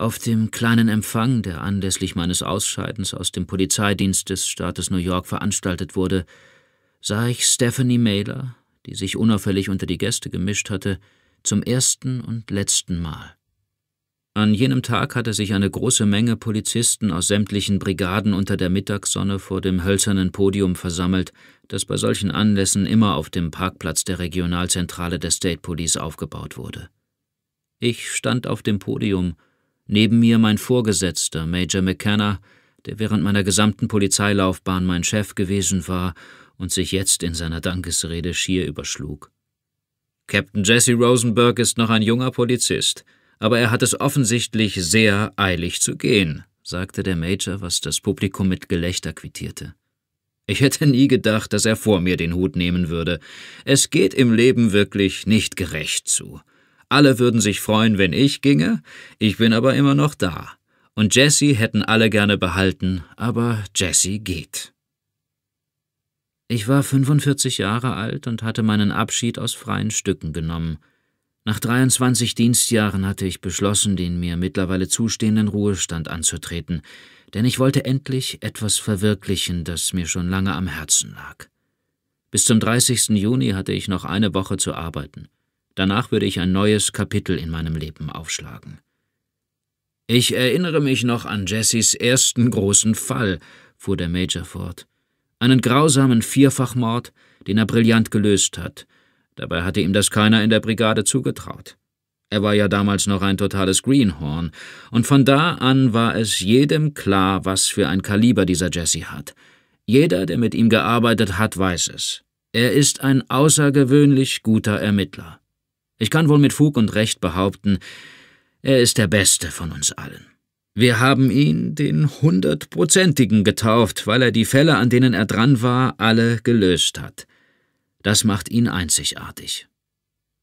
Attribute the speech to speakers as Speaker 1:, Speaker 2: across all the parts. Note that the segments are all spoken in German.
Speaker 1: Auf dem kleinen Empfang, der anlässlich meines Ausscheidens aus dem Polizeidienst des Staates New York veranstaltet wurde, sah ich Stephanie Mailer, die sich unauffällig unter die Gäste gemischt hatte, zum ersten und letzten Mal. An jenem Tag hatte sich eine große Menge Polizisten aus sämtlichen Brigaden unter der Mittagssonne vor dem hölzernen Podium versammelt, das bei solchen Anlässen immer auf dem Parkplatz der Regionalzentrale der State Police aufgebaut wurde. Ich stand auf dem Podium Neben mir mein Vorgesetzter, Major McKenna, der während meiner gesamten Polizeilaufbahn mein Chef gewesen war und sich jetzt in seiner Dankesrede schier überschlug. Captain Jesse Rosenberg ist noch ein junger Polizist, aber er hat es offensichtlich sehr eilig zu gehen, sagte der Major, was das Publikum mit Gelächter quittierte. Ich hätte nie gedacht, dass er vor mir den Hut nehmen würde. Es geht im Leben wirklich nicht gerecht zu. Alle würden sich freuen, wenn ich ginge, ich bin aber immer noch da. Und Jesse hätten alle gerne behalten, aber Jesse geht. Ich war 45 Jahre alt und hatte meinen Abschied aus freien Stücken genommen. Nach 23 Dienstjahren hatte ich beschlossen, den mir mittlerweile zustehenden Ruhestand anzutreten, denn ich wollte endlich etwas verwirklichen, das mir schon lange am Herzen lag. Bis zum 30. Juni hatte ich noch eine Woche zu arbeiten. Danach würde ich ein neues Kapitel in meinem Leben aufschlagen. Ich erinnere mich noch an Jessys ersten großen Fall, fuhr der Major fort. Einen grausamen Vierfachmord, den er brillant gelöst hat. Dabei hatte ihm das keiner in der Brigade zugetraut. Er war ja damals noch ein totales Greenhorn, und von da an war es jedem klar, was für ein Kaliber dieser Jesse hat. Jeder, der mit ihm gearbeitet hat, weiß es. Er ist ein außergewöhnlich guter Ermittler. Ich kann wohl mit Fug und Recht behaupten, er ist der Beste von uns allen. Wir haben ihn den Hundertprozentigen getauft, weil er die Fälle, an denen er dran war, alle gelöst hat. Das macht ihn einzigartig.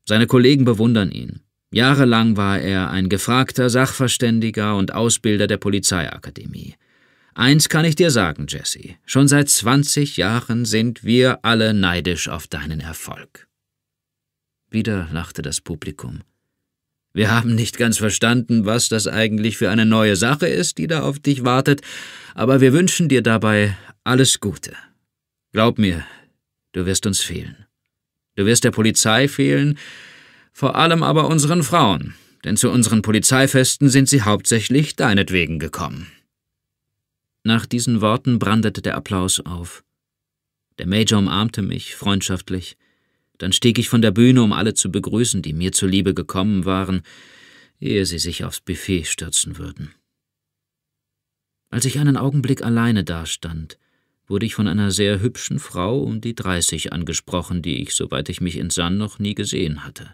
Speaker 1: Seine Kollegen bewundern ihn. Jahrelang war er ein gefragter Sachverständiger und Ausbilder der Polizeiakademie. Eins kann ich dir sagen, Jesse, schon seit 20 Jahren sind wir alle neidisch auf deinen Erfolg. Wieder lachte das Publikum. Wir haben nicht ganz verstanden, was das eigentlich für eine neue Sache ist, die da auf dich wartet, aber wir wünschen dir dabei alles Gute. Glaub mir, du wirst uns fehlen. Du wirst der Polizei fehlen, vor allem aber unseren Frauen, denn zu unseren Polizeifesten sind sie hauptsächlich deinetwegen gekommen. Nach diesen Worten brandete der Applaus auf. Der Major umarmte mich freundschaftlich, dann stieg ich von der Bühne, um alle zu begrüßen, die mir zuliebe gekommen waren, ehe sie sich aufs Buffet stürzen würden. Als ich einen Augenblick alleine dastand, wurde ich von einer sehr hübschen Frau um die dreißig angesprochen, die ich, soweit ich mich entsann, noch nie gesehen hatte.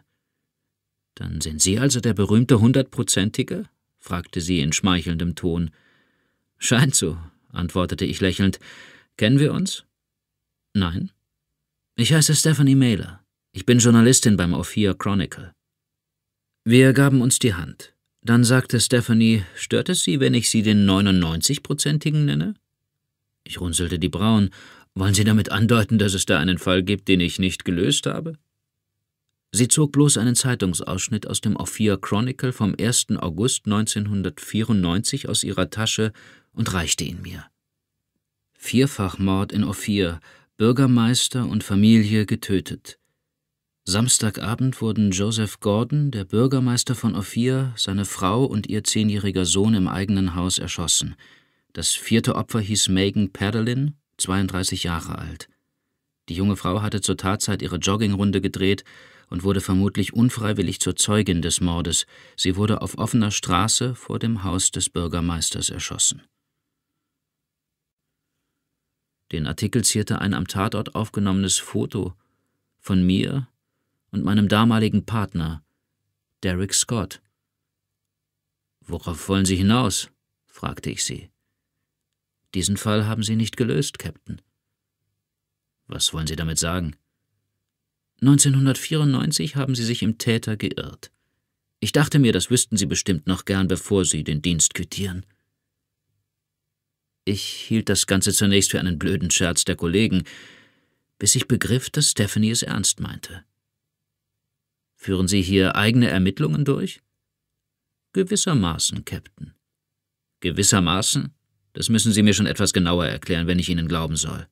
Speaker 1: Dann sind Sie also der berühmte Hundertprozentige? fragte sie in schmeichelndem Ton. Scheint so, antwortete ich lächelnd. Kennen wir uns? Nein. Ich heiße Stephanie Mailer. Ich bin Journalistin beim Ophir Chronicle. Wir gaben uns die Hand. Dann sagte Stephanie, stört es Sie, wenn ich Sie den 99-prozentigen nenne? Ich runzelte die Brauen. Wollen Sie damit andeuten, dass es da einen Fall gibt, den ich nicht gelöst habe? Sie zog bloß einen Zeitungsausschnitt aus dem Ophir Chronicle vom 1. August 1994 aus ihrer Tasche und reichte ihn mir. Vierfachmord in Ophir, Bürgermeister und Familie getötet. Samstagabend wurden Joseph Gordon, der Bürgermeister von Ophir, seine Frau und ihr zehnjähriger Sohn im eigenen Haus erschossen. Das vierte Opfer hieß Megan Padelin, 32 Jahre alt. Die junge Frau hatte zur Tatzeit ihre Joggingrunde gedreht und wurde vermutlich unfreiwillig zur Zeugin des Mordes. Sie wurde auf offener Straße vor dem Haus des Bürgermeisters erschossen. Den Artikel zierte ein am Tatort aufgenommenes Foto von mir und meinem damaligen Partner, Derek Scott. Worauf wollen Sie hinaus? fragte ich sie. Diesen Fall haben Sie nicht gelöst, Captain. Was wollen Sie damit sagen? 1994 haben Sie sich im Täter geirrt. Ich dachte mir, das wüssten Sie bestimmt noch gern, bevor Sie den Dienst quittieren. Ich hielt das Ganze zunächst für einen blöden Scherz der Kollegen, bis ich begriff, dass Stephanie es ernst meinte. Führen Sie hier eigene Ermittlungen durch? Gewissermaßen, Captain. Gewissermaßen? Das müssen Sie mir schon etwas genauer erklären, wenn ich Ihnen glauben soll.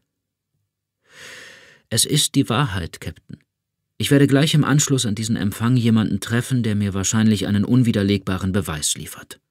Speaker 1: Es ist die Wahrheit, Captain. Ich werde gleich im Anschluss an diesen Empfang jemanden treffen, der mir wahrscheinlich einen unwiderlegbaren Beweis liefert.